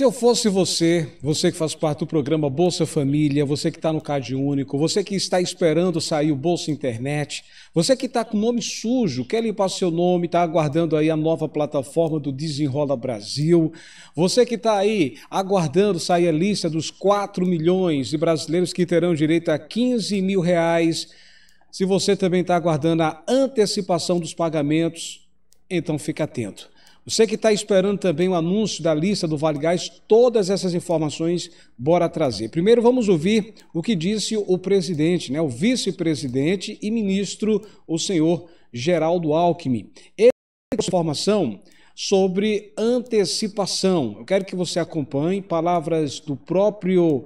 Se eu fosse você, você que faz parte do programa Bolsa Família, você que está no Cade Único, você que está esperando sair o Bolsa Internet, você que está com nome sujo, quer limpar seu nome, está aguardando aí a nova plataforma do Desenrola Brasil, você que está aí aguardando sair a lista dos 4 milhões de brasileiros que terão direito a 15 mil reais, se você também está aguardando a antecipação dos pagamentos, então fica atento. Você que está esperando também o anúncio da lista do Vale Gás, todas essas informações, bora trazer. Primeiro vamos ouvir o que disse o presidente, né, o vice-presidente e ministro, o senhor Geraldo Alckmin. Ele trouxe informação sobre antecipação. Eu quero que você acompanhe palavras do próprio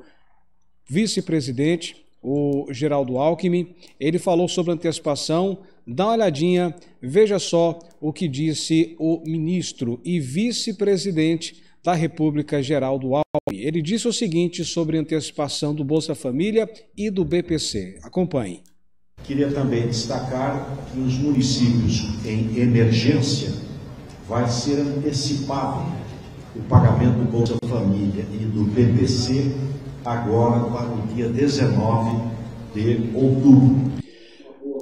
vice-presidente, o Geraldo Alckmin. Ele falou sobre antecipação Dá uma olhadinha, veja só o que disse o ministro e vice-presidente da República, Geraldo Alckmin. Ele disse o seguinte sobre antecipação do Bolsa Família e do BPC. Acompanhe. Queria também destacar que os municípios em emergência vai ser antecipado o pagamento do Bolsa Família e do BPC agora para o dia 19 de outubro.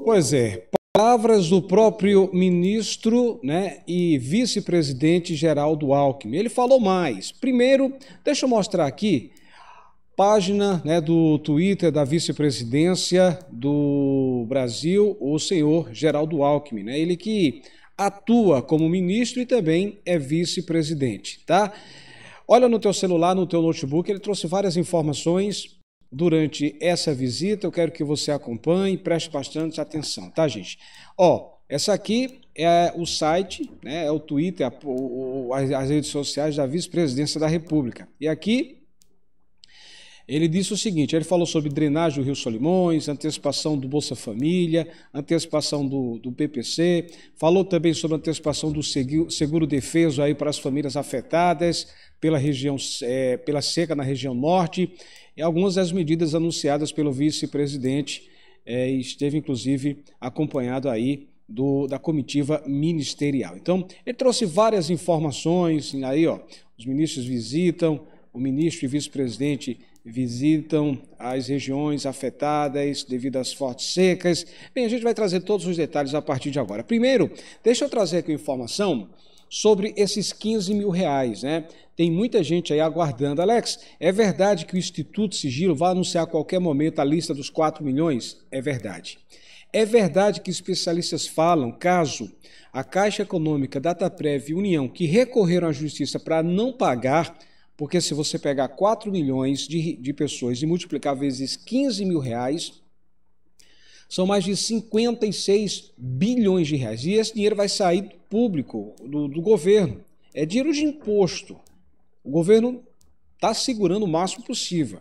Pois é palavras do próprio ministro né, e vice-presidente Geraldo Alckmin. Ele falou mais. Primeiro, deixa eu mostrar aqui, página né, do Twitter da vice-presidência do Brasil, o senhor Geraldo Alckmin. Né, ele que atua como ministro e também é vice-presidente, tá? Olha no teu celular, no teu notebook, ele trouxe várias informações durante essa visita, eu quero que você acompanhe, preste bastante atenção, tá, gente? Ó, essa aqui é o site, né, é o Twitter, a, o, as, redes sociais da vice-presidência da República. E aqui ele disse o seguinte: ele falou sobre drenagem do Rio Solimões, antecipação do Bolsa Família, antecipação do, do PPC, falou também sobre antecipação do seguro, seguro defeso aí para as famílias afetadas pela região, é, pela seca na região norte e algumas das medidas anunciadas pelo vice-presidente. É, esteve, inclusive, acompanhado aí do, da comitiva ministerial. Então, ele trouxe várias informações, aí, ó, os ministros visitam, o ministro e vice-presidente visitam as regiões afetadas devido às fortes secas. Bem, a gente vai trazer todos os detalhes a partir de agora. Primeiro, deixa eu trazer aqui uma informação sobre esses 15 mil reais, né? Tem muita gente aí aguardando. Alex, é verdade que o Instituto Sigilo vai anunciar a qualquer momento a lista dos 4 milhões? É verdade. É verdade que especialistas falam, caso a Caixa Econômica, Dataprev e União, que recorreram à justiça para não pagar, porque se você pegar 4 milhões de, de pessoas e multiplicar vezes 15 mil reais, são mais de 56 bilhões de reais. E esse dinheiro vai sair do público, do, do governo. É dinheiro de imposto. O governo está segurando o máximo possível.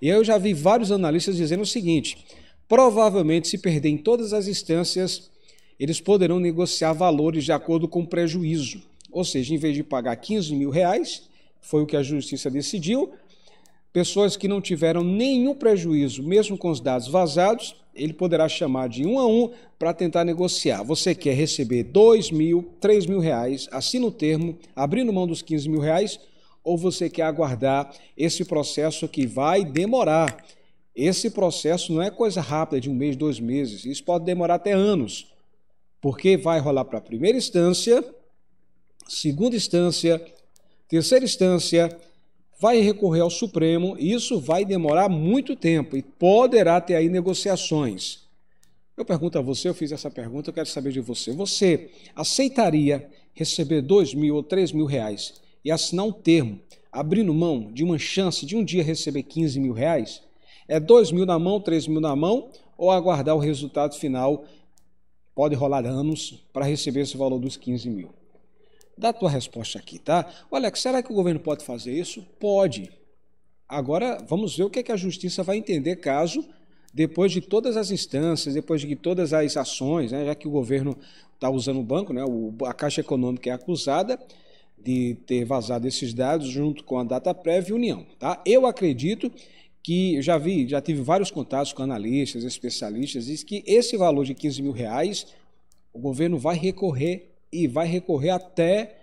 E eu já vi vários analistas dizendo o seguinte: provavelmente, se perder em todas as instâncias, eles poderão negociar valores de acordo com prejuízo. Ou seja, em vez de pagar 15 mil reais, foi o que a justiça decidiu, pessoas que não tiveram nenhum prejuízo, mesmo com os dados vazados, ele poderá chamar de um a um para tentar negociar. Você quer receber dois mil, três mil reais, assina o termo, abrindo mão dos 15 mil reais, ou você quer aguardar esse processo que vai demorar? Esse processo não é coisa rápida de um mês, dois meses. Isso pode demorar até anos, porque vai rolar para a primeira instância, segunda instância, terceira instância vai recorrer ao Supremo, e isso vai demorar muito tempo e poderá ter aí negociações. Eu pergunto a você, eu fiz essa pergunta, eu quero saber de você. Você aceitaria receber dois mil ou três mil reais e assinar um termo, abrindo mão de uma chance de um dia receber 15 mil reais? É dois mil na mão, três mil na mão, ou aguardar o resultado final? Pode rolar anos para receber esse valor dos 15 mil da tua resposta aqui, tá? O Alex, será que o governo pode fazer isso? Pode. Agora vamos ver o que, é que a justiça vai entender caso, depois de todas as instâncias, depois de todas as ações, né, já que o governo está usando o banco, né, a Caixa Econômica é acusada de ter vazado esses dados junto com a data prévia e União. Tá? Eu acredito que já vi, já tive vários contatos com analistas, especialistas, diz que esse valor de 15 mil reais o governo vai recorrer e vai recorrer até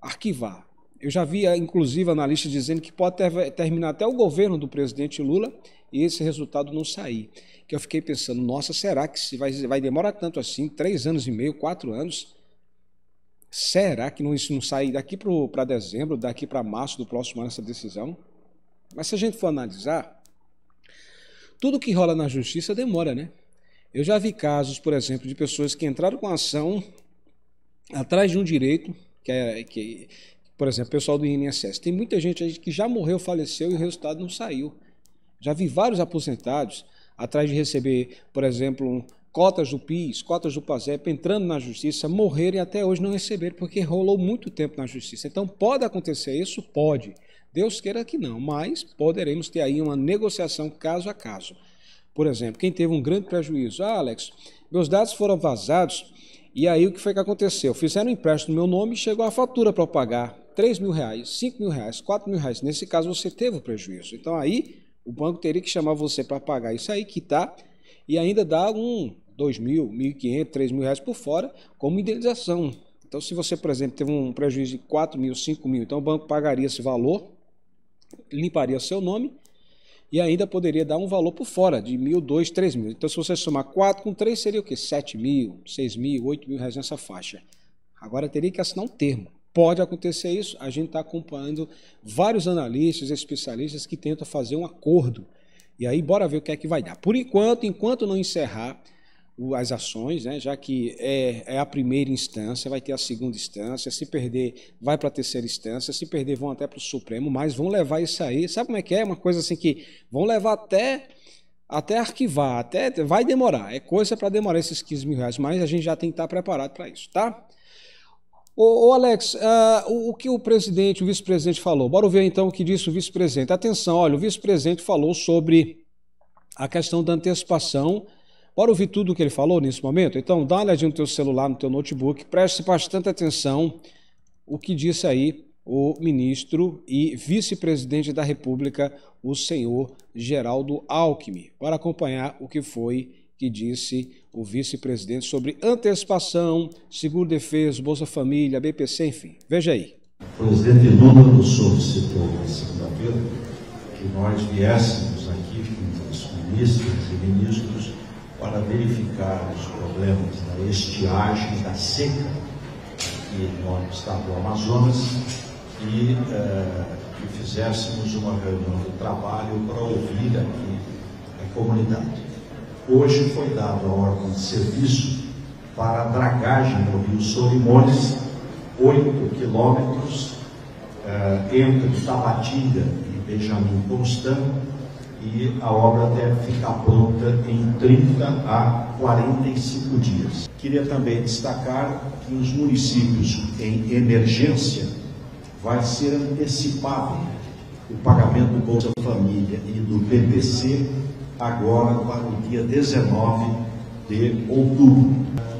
arquivar. Eu já vi, inclusive, analista dizendo que pode ter, terminar até o governo do presidente Lula e esse resultado não sair. Que eu fiquei pensando, nossa, será que se vai, vai demorar tanto assim, três anos e meio, quatro anos? Será que não, isso não sai daqui para dezembro, daqui para março do próximo ano essa decisão? Mas se a gente for analisar, tudo que rola na justiça demora, né? Eu já vi casos, por exemplo, de pessoas que entraram com ação atrás de um direito, que é. Que, por exemplo, o pessoal do INSS. Tem muita gente que já morreu, faleceu e o resultado não saiu. Já vi vários aposentados atrás de receber, por exemplo, cotas do PIS, cotas do PASEP, entrando na justiça, morrerem até hoje não receber porque rolou muito tempo na justiça. Então, pode acontecer isso? Pode. Deus queira que não, mas poderemos ter aí uma negociação caso a caso. Por exemplo, quem teve um grande prejuízo, ah, Alex, meus dados foram vazados e aí o que foi que aconteceu? Fizeram um empréstimo no meu nome e chegou a fatura para eu pagar 3 mil reais, 5 mil reais, 4 mil reais. Nesse caso você teve o prejuízo. Então aí o banco teria que chamar você para pagar isso aí, quitar tá, e ainda dar um 2 mil, 1.500, 3 mil reais por fora como indenização. Então se você, por exemplo, teve um prejuízo de 4 mil, 5 mil, então o banco pagaria esse valor, limparia seu nome e ainda poderia dar um valor por fora, de mil, dois, três mil. Então, se você somar quatro com três, seria o quê? Sete mil, seis mil, oito mil reais nessa faixa. Agora teria que assinar um termo. Pode acontecer isso, a gente está acompanhando vários analistas, especialistas que tentam fazer um acordo. E aí, bora ver o que é que vai dar. Por enquanto, enquanto não encerrar as ações, né? já que é, é, a primeira instância, vai ter a segunda instância, se perder, vai para a terceira instância, se perder, vão até para o Supremo, mas vão levar isso aí. Sabe como é que é? Uma coisa assim que vão levar até, até arquivar, até vai demorar. É coisa para demorar esses 15 mil reais, mas a gente já tem que estar tá preparado para isso, tá? Ô, ô Alex, uh, o, o que o presidente, o vice-presidente falou? Bora ver então o que disse o vice-presidente. Atenção, olha, o vice-presidente falou sobre a questão da antecipação Bora ouvir tudo o que ele falou nesse momento? Então, dá uma olhadinha no teu celular, no teu notebook, preste bastante atenção o que disse aí o ministro e vice-presidente da República, o senhor Geraldo Alckmin, para acompanhar o que foi que disse o vice-presidente sobre antecipação, seguro defesa, Bolsa Família, BPC, enfim. Veja aí. O presidente Lula nos solicitou na segunda-feira que nós viéssemos aqui com os ministros e ministros para verificar os problemas da estiagem, da seca aqui no estado do Amazonas e eh, que fizéssemos uma reunião de trabalho para ouvir aqui a comunidade. Hoje foi dada a ordem de serviço para a dragagem no rio Solimões, 8 quilômetros eh, entre Tabatinga e Benjamin Constant, e a obra deve ficar pronta em 30 a 45 dias. Queria também destacar que os municípios em emergência vai ser antecipado o pagamento do Bolsa Família e do PPC agora para o dia 19 de outubro.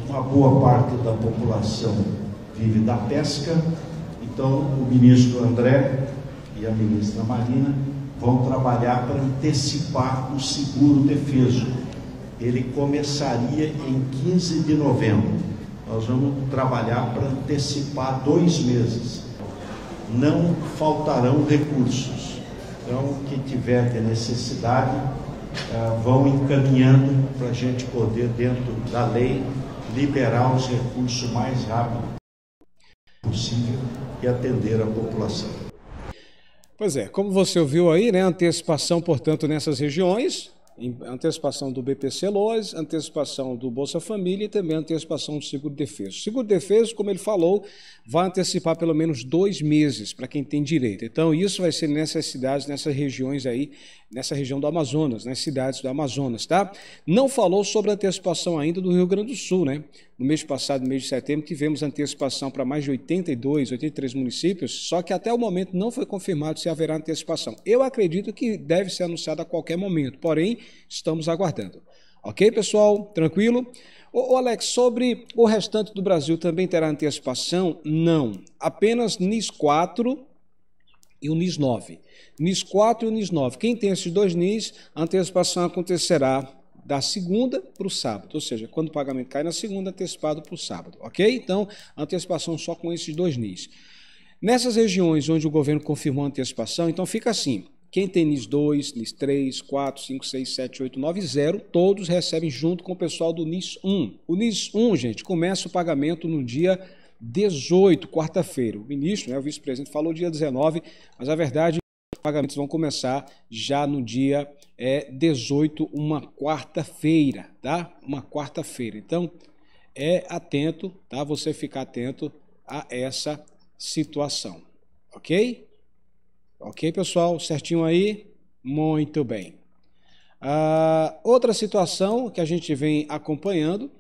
Uma boa parte da população vive da pesca, então o ministro André e a ministra Marina vão trabalhar para antecipar o seguro defeso. Ele começaria em 15 de novembro. Nós vamos trabalhar para antecipar dois meses. Não faltarão recursos. Então, que tiver de necessidade, eh, vão encaminhando para a gente poder, dentro da lei, liberar os recursos mais rápido possível e atender a população. Pois é, como você ouviu aí, né, antecipação, portanto, nessas regiões, antecipação do BPC Loas, antecipação do Bolsa Família e também antecipação do Seguro Defeso. Seguro Defeso, como ele falou, vai antecipar pelo menos dois meses para quem tem direito. Então, isso vai ser necessidade nessas regiões aí nessa região do Amazonas, nas cidades do Amazonas, tá? Não falou sobre antecipação ainda do Rio Grande do Sul, né? No mês passado, no mês de setembro, tivemos antecipação para mais de 82, 83 municípios, só que até o momento não foi confirmado se haverá antecipação. Eu acredito que deve ser anunciado a qualquer momento, porém, estamos aguardando. Ok, pessoal? Tranquilo? Ô, Alex, sobre o restante do Brasil também terá antecipação? Não. Apenas NIS 4 e o NIS 9. NIS 4 e o NIS 9. Quem tem esses dois NIS, a antecipação acontecerá da segunda para o sábado, ou seja, quando o pagamento cai na segunda, antecipado para o sábado, ok? Então, antecipação só com esses dois NIS. Nessas regiões onde o governo confirmou a antecipação, então fica assim: quem tem NIS 2, NIS 3, 4, 5, 6, 7, 8, 9, 0, todos recebem junto com o pessoal do NIS 1. O NIS 1, gente, começa o pagamento no dia 18, quarta-feira. O ministro, né, o vice-presidente, falou dia 19, mas a verdade é os pagamentos vão começar já no dia é, 18, uma quarta-feira, tá? Uma quarta-feira. Então, é atento, tá? Você ficar atento a essa situação, ok? Ok, pessoal? Certinho aí? Muito bem. Uh, outra situação que a gente vem acompanhando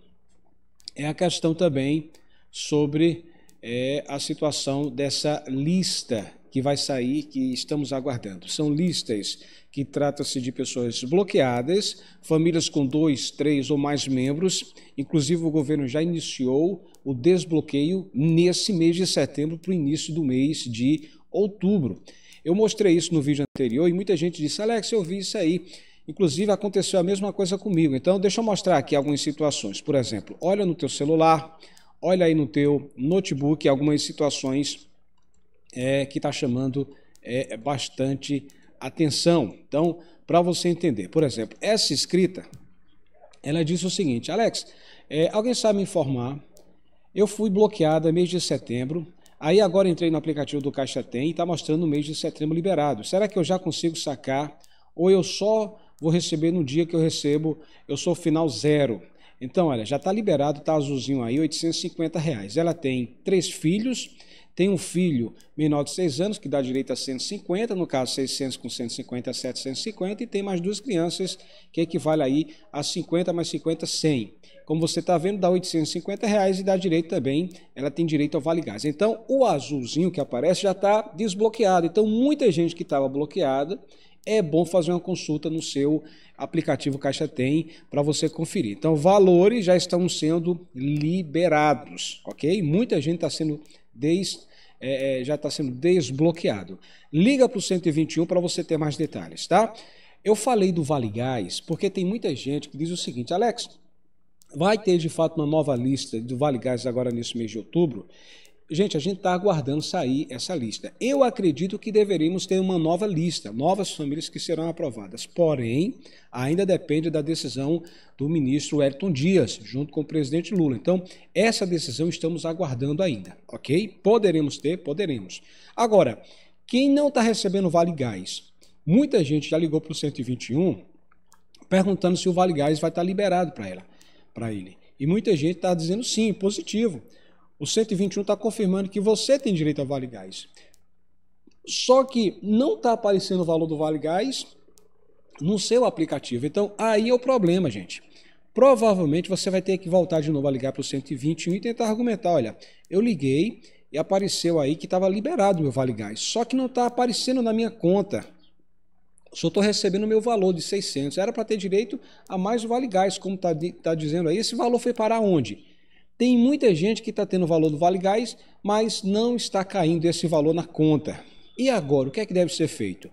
é a questão também sobre é, a situação dessa lista que vai sair, que estamos aguardando. São listas que tratam-se de pessoas bloqueadas, famílias com dois, três ou mais membros. Inclusive, o governo já iniciou o desbloqueio nesse mês de setembro para o início do mês de outubro. Eu mostrei isso no vídeo anterior e muita gente disse: Alex, eu vi isso aí. Inclusive, aconteceu a mesma coisa comigo. Então, deixa eu mostrar aqui algumas situações. Por exemplo, olha no teu celular olha aí no teu notebook algumas situações é, que está chamando é, é, bastante atenção. Então, para você entender, por exemplo, essa escrita, ela diz o seguinte, Alex, é, alguém sabe me informar? Eu fui bloqueada mês de setembro, aí agora entrei no aplicativo do Caixa Tem e está mostrando o mês de setembro liberado. Será que eu já consigo sacar ou eu só vou receber no dia que eu recebo, eu sou final zero? Então, olha, já está liberado, está azulzinho aí, 850 reais. Ela tem três filhos, tem um filho menor de 6 anos, que dá direito a 150, no caso 600 com 150 a 750, e tem mais duas crianças, que equivale aí a 50 mais 50, 100. Como você está vendo, dá 850 reais e dá direito também, ela tem direito ao Vale Gás. Então, o azulzinho que aparece já está desbloqueado. Então, muita gente que estava bloqueada é bom fazer uma consulta no seu aplicativo Caixa Tem para você conferir. Então, valores já estão sendo liberados, ok? Muita gente está sendo des, é, é já está sendo desbloqueado. Liga para o 121 para você ter mais detalhes, tá? Eu falei do Vale Gás porque tem muita gente que diz o seguinte, Alex, vai ter de fato uma nova lista do Vale Gás agora nesse mês de outubro Gente, a gente está aguardando sair essa lista. Eu acredito que deveríamos ter uma nova lista, novas famílias que serão aprovadas. Porém, ainda depende da decisão do ministro Elton Dias, junto com o presidente Lula. Então, essa decisão estamos aguardando ainda, ok? Poderemos ter, poderemos. Agora, quem não está recebendo Vale Gás? Muita gente já ligou para o 121 perguntando se o Vale Gás vai estar tá liberado para ela, para ele. E muita gente está dizendo sim, positivo. O 121 está confirmando que você tem direito a Vale Gás. Só que não está aparecendo o valor do Vale Gás no seu aplicativo. Então, aí é o problema, gente. Provavelmente você vai ter que voltar de novo a ligar para o 121 e tentar argumentar. Olha, eu liguei e apareceu aí que estava liberado o meu Vale Gás, só que não está aparecendo na minha conta. Só estou recebendo o meu valor de 600. Era para ter direito a mais o Vale Gás, como está tá dizendo aí. Esse valor foi para onde? Tem muita gente que está tendo o valor do Vale Gás, mas não está caindo esse valor na conta. E agora, o que é que deve ser feito?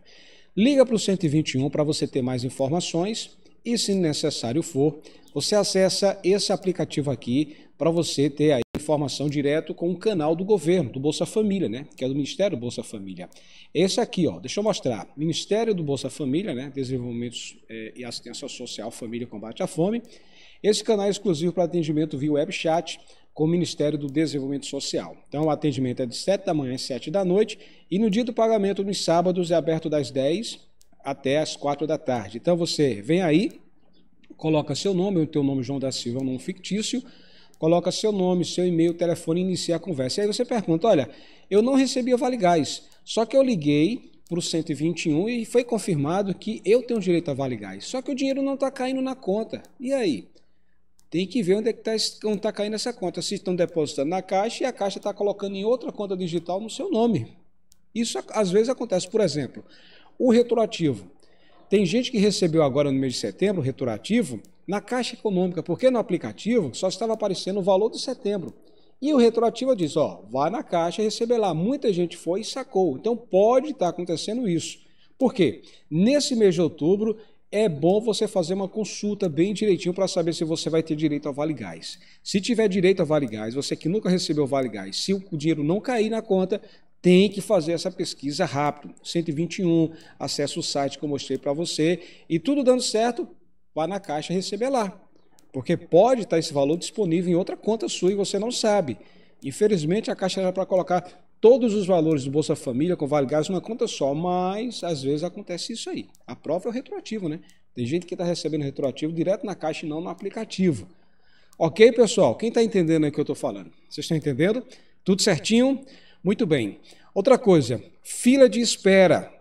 Liga para o 121 para você ter mais informações e, se necessário for, você acessa esse aplicativo aqui para você ter a informação direto com o canal do governo, do Bolsa Família, né? Que é do Ministério do Bolsa Família. Esse aqui, ó, deixa eu mostrar. Ministério do Bolsa Família, né? Desenvolvimento eh, e Assistência Social, Família e Combate à Fome. Esse canal é exclusivo para atendimento via webchat com o Ministério do Desenvolvimento Social. Então, o atendimento é de 7 da manhã às 7 da noite e no dia do pagamento, nos sábados, é aberto das 10 até as 4 da tarde. Então, você vem aí, coloca seu nome, o teu nome João da Silva é um nome fictício, coloca seu nome, seu e-mail, telefone e inicia a conversa. E aí você pergunta, olha, eu não recebia Vale Gás, só que eu liguei para o 121 e foi confirmado que eu tenho direito a Vale Gás, só que o dinheiro não está caindo na conta. E aí? Tem que ver onde é que está tá caindo essa conta. Se estão depositando na caixa e a caixa está colocando em outra conta digital no seu nome. Isso às vezes acontece. Por exemplo, o retroativo. Tem gente que recebeu agora no mês de setembro o retroativo na Caixa Econômica, porque no aplicativo só estava aparecendo o valor de setembro. E o retroativo diz, ó, vai na Caixa receber lá. Muita gente foi e sacou. Então pode estar tá acontecendo isso. Por quê? Nesse mês de outubro é bom você fazer uma consulta bem direitinho para saber se você vai ter direito ao Vale Gás. Se tiver direito ao Vale Gás, você que nunca recebeu o Vale Gás, se o dinheiro não cair na conta, tem que fazer essa pesquisa rápido. 121, acessa o site que eu mostrei para você e tudo dando certo, vá na caixa receber lá. Porque pode estar tá esse valor disponível em outra conta sua e você não sabe. Infelizmente a caixa era para colocar todos os valores do Bolsa Família com Vale Gás numa conta só, mas às vezes acontece isso aí. A prova é o retroativo, né? Tem gente que está recebendo retroativo direto na caixa e não no aplicativo. Ok, pessoal? Quem está entendendo o que eu estou falando? Vocês estão entendendo? Tudo certinho? Muito bem. Outra coisa, fila de espera.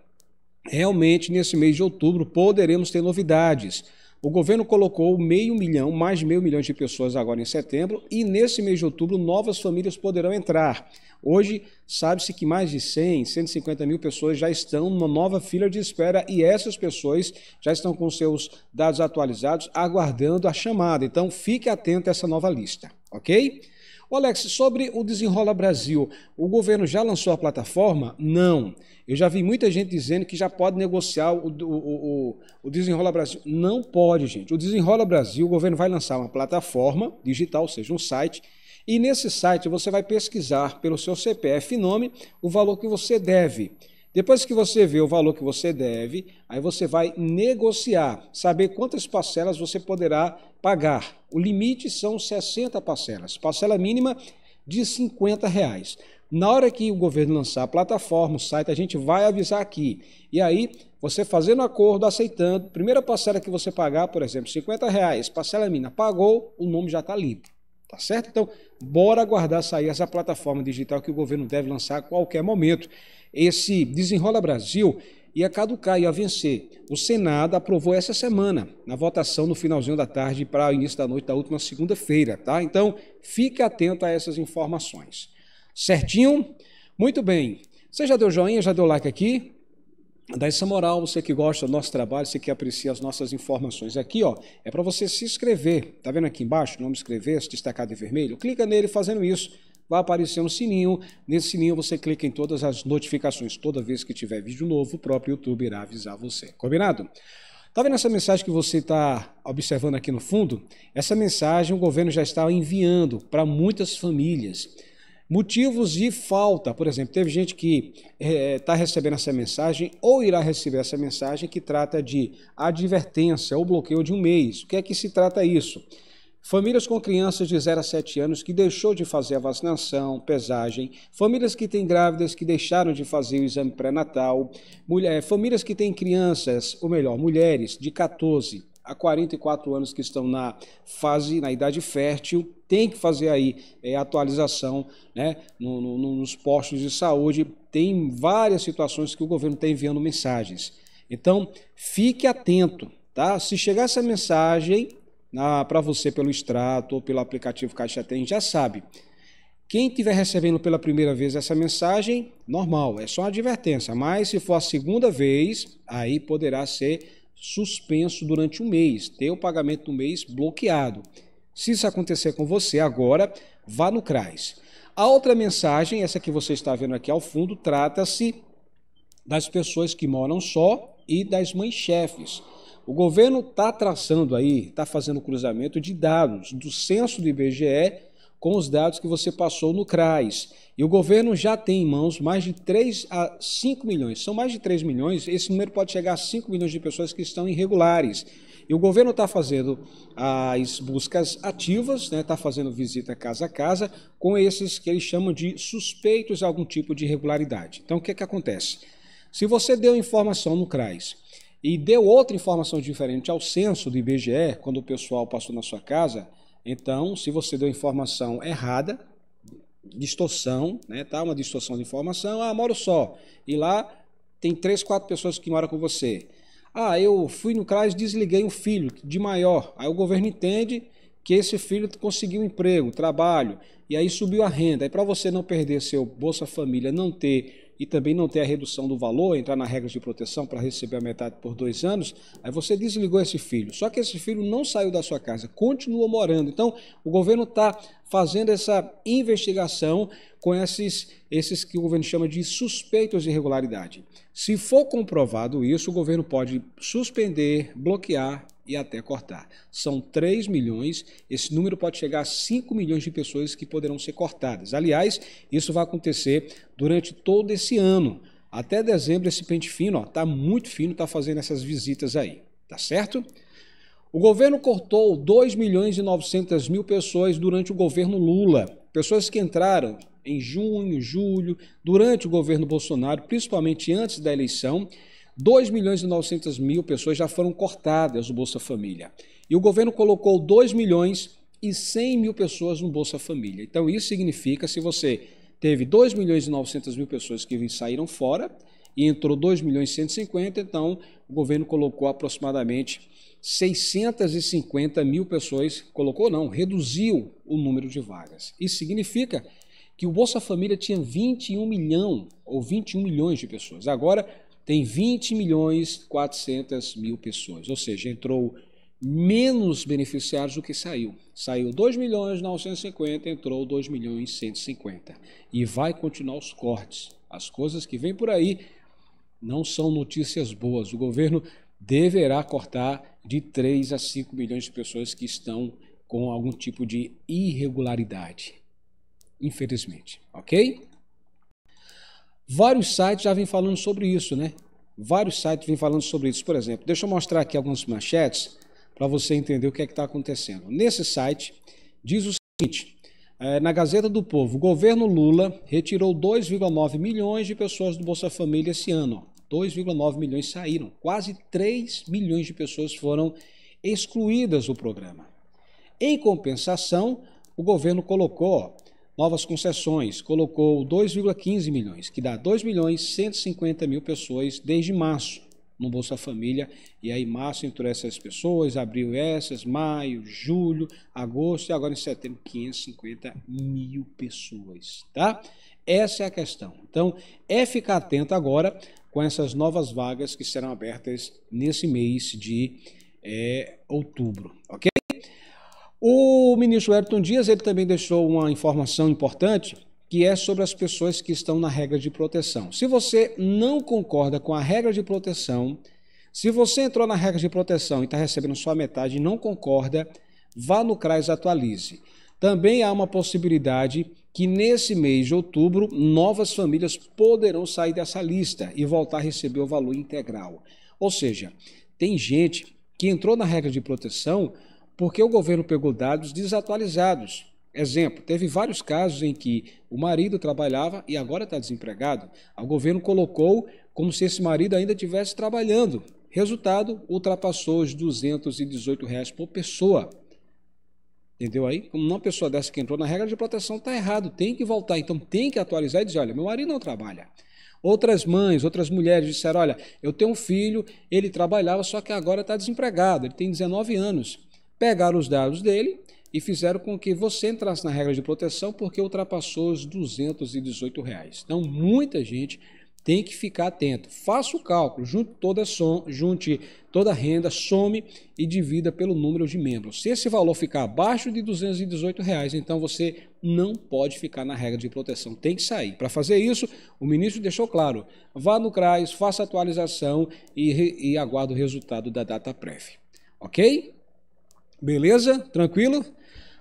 Realmente, nesse mês de outubro, poderemos ter novidades. O governo colocou meio milhão, mais de meio milhão de pessoas agora em setembro e nesse mês de outubro novas famílias poderão entrar. Hoje, sabe-se que mais de 100, 150 mil pessoas já estão numa nova fila de espera e essas pessoas já estão com seus dados atualizados aguardando a chamada. Então, fique atento a essa nova lista, ok? Alex, sobre o Desenrola Brasil, o governo já lançou a plataforma? Não. Eu já vi muita gente dizendo que já pode negociar o, o, o, o Desenrola Brasil. Não pode, gente. O Desenrola Brasil, o governo vai lançar uma plataforma digital, ou seja, um site, e nesse site você vai pesquisar pelo seu CPF nome o valor que você deve. Depois que você vê o valor que você deve, aí você vai negociar, saber quantas parcelas você poderá pagar. O limite são 60 parcelas, parcela mínima de 50 reais. Na hora que o governo lançar a plataforma, o site, a gente vai avisar aqui. E aí, você fazendo acordo, aceitando, primeira parcela que você pagar, por exemplo, 50 reais, parcela mínima, pagou, o nome já está limpo. Tá certo? Então, bora aguardar sair essa plataforma digital que o governo deve lançar a qualquer momento. Esse Desenrola Brasil ia caducar, ia vencer. O Senado aprovou essa semana, na votação no finalzinho da tarde para o início da noite da última segunda-feira, tá? Então, fique atento a essas informações. Certinho? Muito bem. Você já deu joinha, já deu like aqui? Dá essa moral, você que gosta do nosso trabalho, você que aprecia as nossas informações. Aqui, ó, é para você se inscrever. Tá vendo aqui embaixo, o nome inscrever, se destacar de vermelho? Clica nele fazendo isso vai aparecer um sininho. Nesse sininho você clica em todas as notificações. Toda vez que tiver vídeo novo, o próprio YouTube irá avisar você. Combinado? Está vendo essa mensagem que você está observando aqui no fundo? Essa mensagem o governo já está enviando para muitas famílias. Motivos de falta, por exemplo, teve gente que está eh, eh, é, recebendo essa mensagem ou irá receber essa mensagem que trata de advertência ou bloqueio de um mês. O que é que se trata isso? Famílias com crianças de 0 a 7 anos que deixou de fazer a vacinação, pesagem, famílias que têm grávidas que deixaram de fazer o exame pré-natal, eh, famílias que têm crianças, ou melhor, mulheres de 14 a 44 anos que estão na fase, na idade fértil, tem que fazer aí é, atualização né, no, no, nos postos de saúde. Tem várias situações que o governo está enviando mensagens. Então, fique atento, tá? Se chegar essa mensagem, para você pelo extrato ou pelo aplicativo Caixa Tem, já sabe. Quem estiver recebendo pela primeira vez essa mensagem, normal, é só uma advertência. Mas se for a segunda vez, aí poderá ser suspenso durante um mês, ter o pagamento do mês bloqueado. Se isso acontecer com você agora, vá no CRAS. A outra mensagem, essa que você está vendo aqui ao fundo, trata-se das pessoas que moram só e das mães chefes. O governo está traçando aí, está fazendo cruzamento de dados do censo do IBGE com os dados que você passou no CRAS. E o governo já tem em mãos mais de 3 a 5 milhões. São mais de 3 milhões, esse número pode chegar a 5 milhões de pessoas que estão irregulares. E o governo está fazendo as buscas ativas, está né? Tá fazendo visita casa a casa com esses que eles chamam de suspeitos de algum tipo de irregularidade. Então, o que, é que acontece? Se você deu informação no CRAS e deu outra informação diferente ao censo do IBGE, quando o pessoal passou na sua casa, então, se você deu informação errada, distorção, né, tá uma distorção de informação, ah, moro só, e lá tem três, quatro pessoas que moram com você. Ah, eu fui no CRAS desliguei um filho de maior. Aí o governo entende que esse filho conseguiu um emprego, um trabalho, e aí subiu a renda. E para você não perder seu Bolsa Família, não ter e também não ter a redução do valor, entrar na regra de proteção para receber a metade por dois anos, aí você desligou esse filho. Só que esse filho não saiu da sua casa, continua morando. Então, o governo está fazendo essa investigação com esses, esses que o governo chama de suspeitos de irregularidade. Se for comprovado isso, o governo pode suspender, bloquear e até cortar. São 3 milhões, esse número pode chegar a 5 milhões de pessoas que poderão ser cortadas. Aliás, isso vai acontecer durante todo esse ano. Até dezembro, esse pente fino está muito fino, está fazendo essas visitas aí, tá certo? O governo cortou 2 milhões e 900 mil pessoas durante o governo Lula. Pessoas que entraram em junho, julho, durante o governo Bolsonaro, principalmente antes da eleição, 2 milhões e 900 mil pessoas já foram cortadas do Bolsa Família. E o governo colocou 2 milhões e 100 mil pessoas no Bolsa Família. Então, isso significa, se você teve 2 milhões e 900 mil pessoas que saíram fora e entrou 2 milhões e 150, então o governo colocou aproximadamente 650 mil pessoas, colocou não, reduziu o número de vagas. Isso significa que o Bolsa Família tinha 21 milhão ou 21 milhões de pessoas. Agora tem 20 milhões 400 mil pessoas, ou seja, entrou menos beneficiários do que saiu. Saiu 2 milhões 950, entrou 2 milhões 150. E vai continuar os cortes. As coisas que vêm por aí não são notícias boas. O governo deverá cortar de 3 a 5 milhões de pessoas que estão com algum tipo de irregularidade. Infelizmente, ok? Vários sites já vêm falando sobre isso, né? Vários sites vêm falando sobre isso. Por exemplo, deixa eu mostrar aqui algumas manchetes para você entender o que é que está acontecendo. Nesse site diz o seguinte: é, na Gazeta do Povo, o governo Lula retirou 2,9 milhões de pessoas do Bolsa Família esse ano. 2,9 milhões saíram, quase 3 milhões de pessoas foram excluídas do programa. Em compensação, o governo colocou novas concessões, colocou 2,15 milhões, que dá 2 milhões 150 mil pessoas desde março no Bolsa Família. E aí março entrou essas pessoas, abriu essas, maio, julho, agosto e agora em setembro 550 mil pessoas, tá? Essa é a questão. Então, é ficar atento agora com essas novas vagas que serão abertas nesse mês de é, outubro, ok? O ministro Elton Dias ele também deixou uma informação importante que é sobre as pessoas que estão na regra de proteção. Se você não concorda com a regra de proteção, se você entrou na regra de proteção e está recebendo só metade e não concorda, vá no CRAS atualize. Também há uma possibilidade que nesse mês de outubro novas famílias poderão sair dessa lista e voltar a receber o valor integral. Ou seja, tem gente que entrou na regra de proteção porque o governo pegou dados desatualizados. Exemplo, teve vários casos em que o marido trabalhava e agora está desempregado. O governo colocou como se esse marido ainda estivesse trabalhando. Resultado, ultrapassou os 218 reais por pessoa. Entendeu aí? Como uma pessoa dessa que entrou na regra de proteção está errado, tem que voltar. Então tem que atualizar e dizer, olha, meu marido não trabalha. Outras mães, outras mulheres disseram, olha, eu tenho um filho, ele trabalhava, só que agora está desempregado, ele tem 19 anos pegaram os dados dele e fizeram com que você entrasse na regra de proteção porque ultrapassou os 218 reais. Então, muita gente tem que ficar atento. Faça o cálculo, junte toda, som, junte toda a renda, some e divida pelo número de membros. Se esse valor ficar abaixo de R$ 218, reais, então você não pode ficar na regra de proteção, tem que sair. Para fazer isso, o ministro deixou claro, vá no CRAS, faça atualização e, e aguarde o resultado da data prévia. Ok? Beleza? Tranquilo?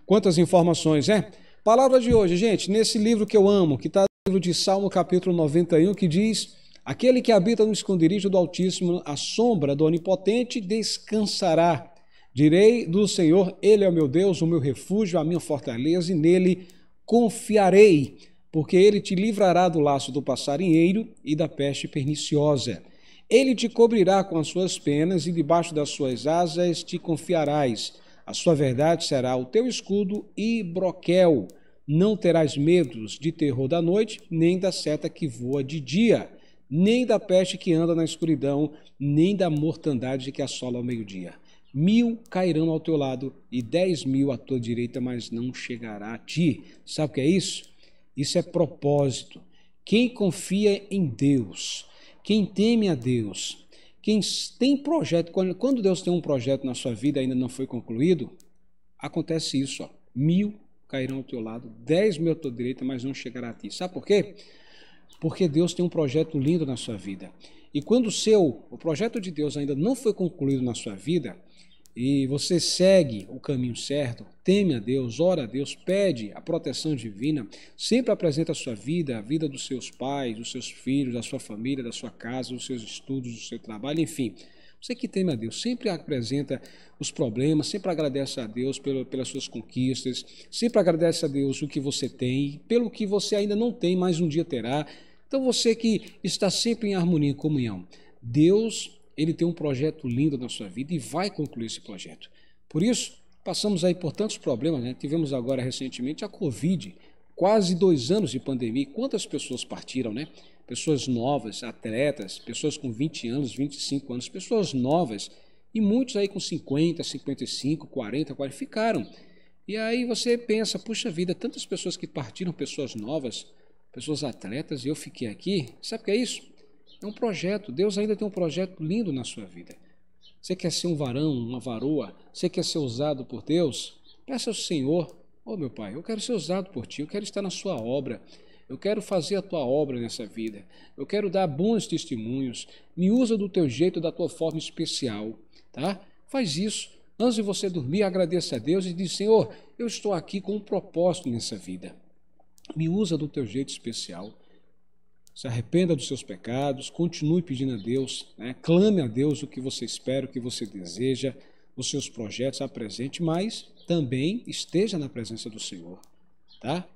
Quantas informações, né? Palavra de hoje, gente, nesse livro que eu amo, que está no livro de Salmo, capítulo 91, que diz: Aquele que habita no esconderijo do Altíssimo, a sombra do Onipotente, descansará. Direi do Senhor: Ele é o meu Deus, o meu refúgio, a minha fortaleza, e nele confiarei, porque ele te livrará do laço do passarinheiro e da peste perniciosa. Ele te cobrirá com as suas penas, e debaixo das suas asas te confiarás. A sua verdade será o teu escudo e broquel. Não terás medos de terror da noite, nem da seta que voa de dia, nem da peste que anda na escuridão, nem da mortandade que assola ao meio-dia. Mil cairão ao teu lado e dez mil à tua direita, mas não chegará a ti. Sabe o que é isso? Isso é propósito. Quem confia em Deus, quem teme a Deus, quem tem projeto, quando Deus tem um projeto na sua vida e ainda não foi concluído, acontece isso, ó, mil cairão ao teu lado, dez mil à tua direita, mas não chegará a ti. Sabe por quê? Porque Deus tem um projeto lindo na sua vida. E quando o seu, o projeto de Deus ainda não foi concluído na sua vida, e você segue o caminho certo, teme a Deus, ora a Deus, pede a proteção divina, sempre apresenta a sua vida, a vida dos seus pais, dos seus filhos, da sua família, da sua casa, dos seus estudos, do seu trabalho, enfim. Você que teme a Deus, sempre apresenta os problemas, sempre agradece a Deus pelas suas conquistas, sempre agradece a Deus o que você tem, pelo que você ainda não tem, mas um dia terá. Então você que está sempre em harmonia e comunhão. Deus ele tem um projeto lindo na sua vida e vai concluir esse projeto. Por isso, passamos aí por tantos problemas, né? tivemos agora recentemente a Covid, quase dois anos de pandemia, quantas pessoas partiram, né? Pessoas novas, atletas, pessoas com 20 anos, 25 anos, pessoas novas, e muitos aí com 50, 55, 40, 40 ficaram. E aí você pensa, puxa vida, tantas pessoas que partiram, pessoas novas, pessoas atletas, e eu fiquei aqui. Sabe o que é isso? É um projeto. Deus ainda tem um projeto lindo na sua vida. Você quer ser um varão, uma varoa? Você quer ser usado por Deus? Peça ao Senhor, ô oh, meu Pai, eu quero ser usado por Ti, eu quero estar na Sua obra, eu quero fazer a Tua obra nessa vida, eu quero dar bons testemunhos, me usa do Teu jeito, da Tua forma especial, tá? Faz isso. Antes de você dormir, agradeça a Deus e diz, Senhor, eu estou aqui com um propósito nessa vida. Me usa do Teu jeito especial se arrependa dos seus pecados, continue pedindo a Deus, né? clame a Deus o que você espera, o que você deseja, os seus projetos, apresente, mas também esteja na presença do Senhor, tá?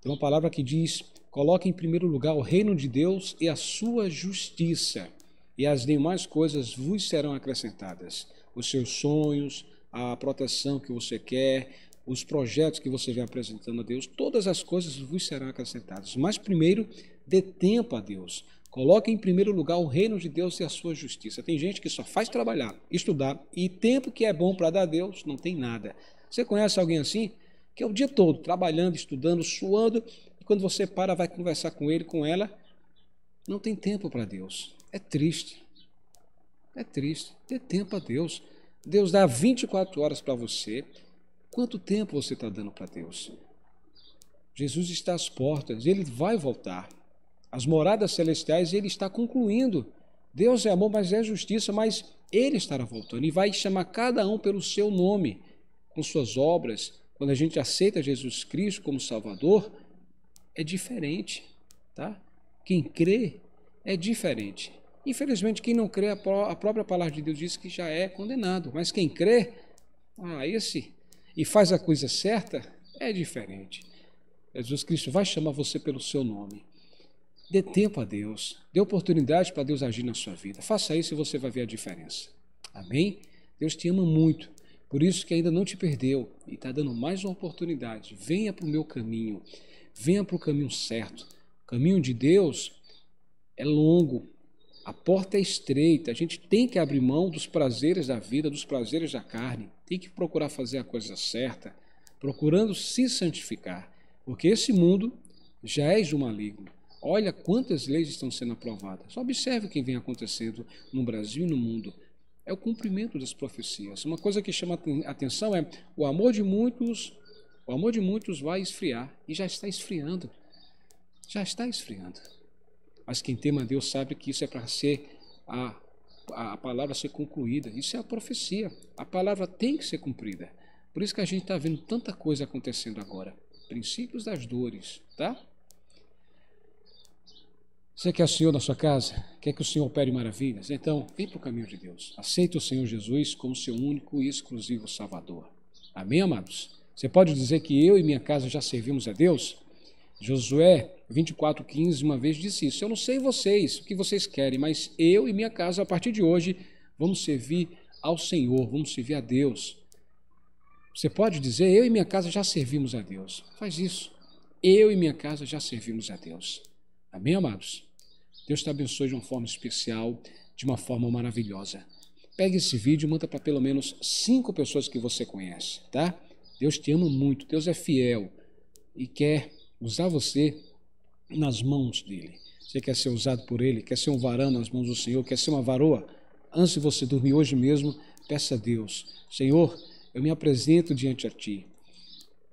Tem uma palavra que diz: coloque em primeiro lugar o reino de Deus e a sua justiça, e as demais coisas vos serão acrescentadas. Os seus sonhos, a proteção que você quer, os projetos que você vem apresentando a Deus, todas as coisas vos serão acrescentadas. Mas primeiro, Dê tempo a Deus. Coloque em primeiro lugar o reino de Deus e a sua justiça. Tem gente que só faz trabalhar, estudar, e tempo que é bom para dar a Deus não tem nada. Você conhece alguém assim? Que é o dia todo trabalhando, estudando, suando, e quando você para, vai conversar com ele, com ela, não tem tempo para Deus. É triste. É triste. Dê tempo a Deus. Deus dá 24 horas para você. Quanto tempo você está dando para Deus? Jesus está às portas, ele vai voltar as moradas celestiais, ele está concluindo. Deus é amor, mas é justiça, mas ele estará voltando e vai chamar cada um pelo seu nome, com suas obras. Quando a gente aceita Jesus Cristo como Salvador, é diferente, tá? Quem crê é diferente. Infelizmente, quem não crê, a, a própria palavra de Deus diz que já é condenado, mas quem crê, ah, esse, e faz a coisa certa, é diferente. Jesus Cristo vai chamar você pelo seu nome. Dê tempo a Deus. Dê oportunidade para Deus agir na sua vida. Faça isso e você vai ver a diferença. Amém? Deus te ama muito. Por isso que ainda não te perdeu e está dando mais uma oportunidade. Venha para o meu caminho. Venha para o caminho certo. O caminho de Deus é longo. A porta é estreita. A gente tem que abrir mão dos prazeres da vida, dos prazeres da carne. Tem que procurar fazer a coisa certa, procurando se santificar. Porque esse mundo já é de um maligno. Olha quantas leis estão sendo aprovadas. Só observe o que vem acontecendo no Brasil e no mundo. É o cumprimento das profecias. Uma coisa que chama atenção é o amor de muitos, o amor de muitos vai esfriar e já está esfriando. Já está esfriando. Mas quem tema a Deus sabe que isso é para ser a, a, palavra ser concluída. Isso é a profecia. A palavra tem que ser cumprida. Por isso que a gente está vendo tanta coisa acontecendo agora. Princípios das dores, tá? Você quer o Senhor na sua casa? Quer que o Senhor opere maravilhas? Então, vem para o caminho de Deus. Aceita o Senhor Jesus como seu único e exclusivo Salvador. Amém, amados? Você pode dizer que eu e minha casa já servimos a Deus? Josué 24,15 uma vez disse isso. Eu não sei vocês, o que vocês querem, mas eu e minha casa, a partir de hoje, vamos servir ao Senhor, vamos servir a Deus. Você pode dizer, eu e minha casa já servimos a Deus. Faz isso. Eu e minha casa já servimos a Deus. Amém, amados? Deus te abençoe de uma forma especial, de uma forma maravilhosa. Pegue esse vídeo e manda para pelo menos cinco pessoas que você conhece, tá? Deus te ama muito, Deus é fiel e quer usar você nas mãos dele. Você quer ser usado por ele, quer ser um varão nas mãos do Senhor, quer ser uma varoa? Antes de você dormir hoje mesmo, peça a Deus: Senhor, eu me apresento diante a ti.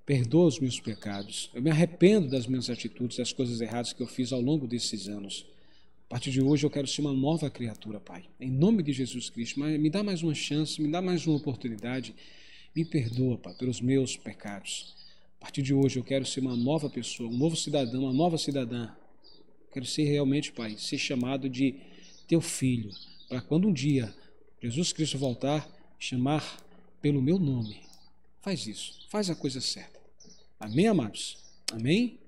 Perdoa os meus pecados. Eu me arrependo das minhas atitudes, das coisas erradas que eu fiz ao longo desses anos partir de hoje eu quero ser uma nova criatura, Pai. Em nome de Jesus Cristo, me dá mais uma chance, me dá mais uma oportunidade. Me perdoa, Pai, pelos meus pecados. A partir de hoje eu quero ser uma nova pessoa, um novo cidadão, uma nova cidadã. Quero ser realmente, Pai, ser chamado de teu filho, para quando um dia Jesus Cristo voltar, chamar pelo meu nome. Faz isso, faz a coisa certa. Amém, amados? Amém?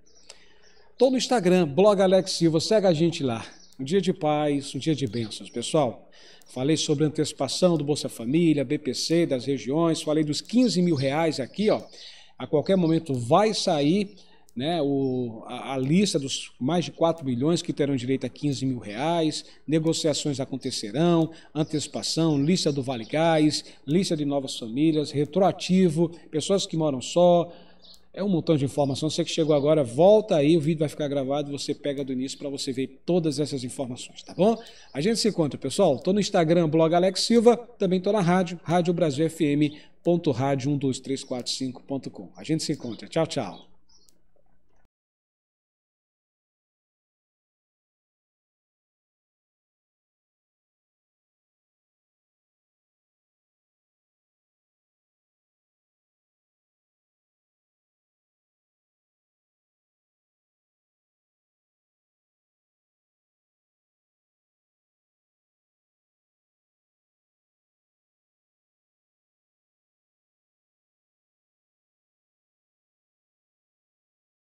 Estou no Instagram, blog Alex Silva, segue a gente lá. Um dia de paz, um dia de bênçãos, pessoal. Falei sobre antecipação do Bolsa Família, BPC, das regiões, falei dos 15 mil reais aqui, ó. A qualquer momento vai sair né, o, a, a, lista dos mais de 4 milhões que terão direito a 15 mil reais, negociações acontecerão, antecipação, lista do Vale Gás, lista de novas famílias, retroativo, pessoas que moram só, é um montão de informação. Você que chegou agora, volta aí, o vídeo vai ficar gravado, você pega do início para você ver todas essas informações, tá bom? A gente se encontra, pessoal. Tô no Instagram, blog Alex Silva, também tô na rádio, Rádio Brasil FM. Ponto rádio 12345.com. A gente se encontra. Tchau, tchau.